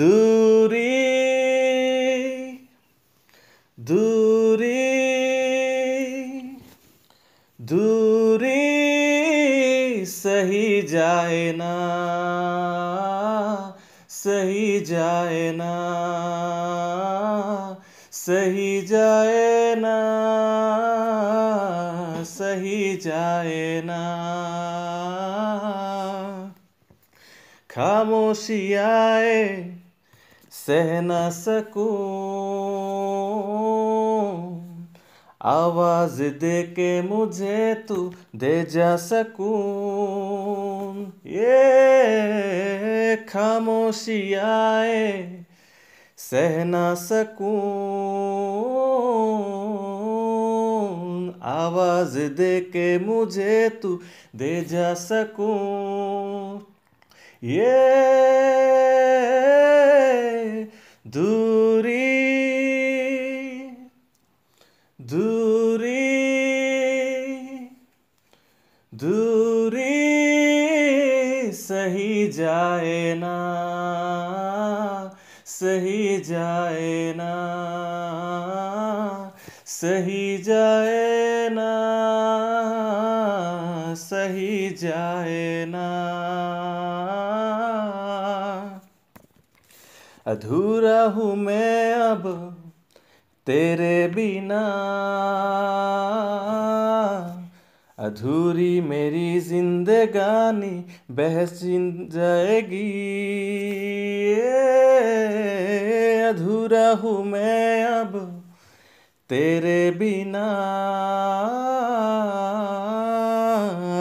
दूरी दूरी दूरी सही जाए ना सही जाए ना सही जाए ना सही जाए ना खामोशी आए सह न सकूं आवाज दे के मुझे तू दे जा सकूं ये खामोशी आए सह न सकूं आवाज दे के मुझे तू दे जा सकूं ये दूरी दूरी सही जाए ना सही जाए ना सही जाए ना सही जाए ना अधूरा हूँ मैं अब तेरे बिना अधूरी मेरी जिंदगानी बहस जाएगी अधूरा हूँ मैं अब तेरे बिना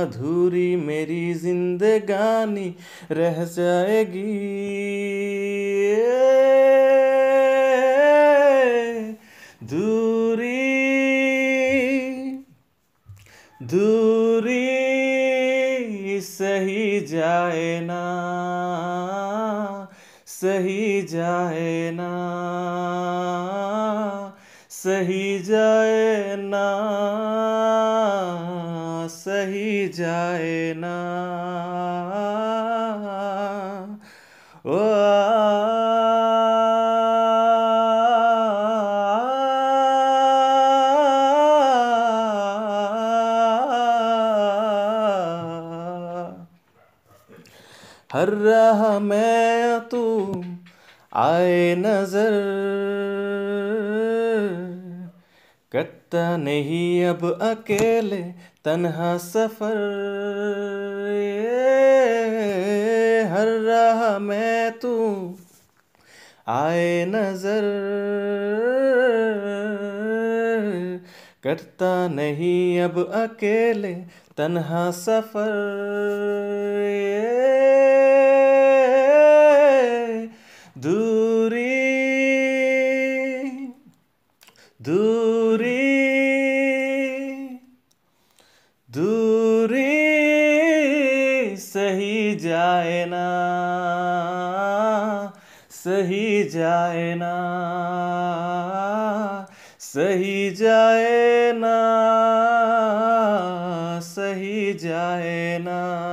अधूरी मेरी जिंदगानी रह जाएगी दूरी सही जाए ना सही जाए ना सही जाए ना सही जाए ना ओ हर राह मैं तू आए नजर करता नहीं अब अकेले तन्हा सफर हर राह मैं तू आए नजर करता नहीं अब अकेले तन्हा सफर दूरी सही जाए ना सही जाए ना सही जाए ना सही जाए ना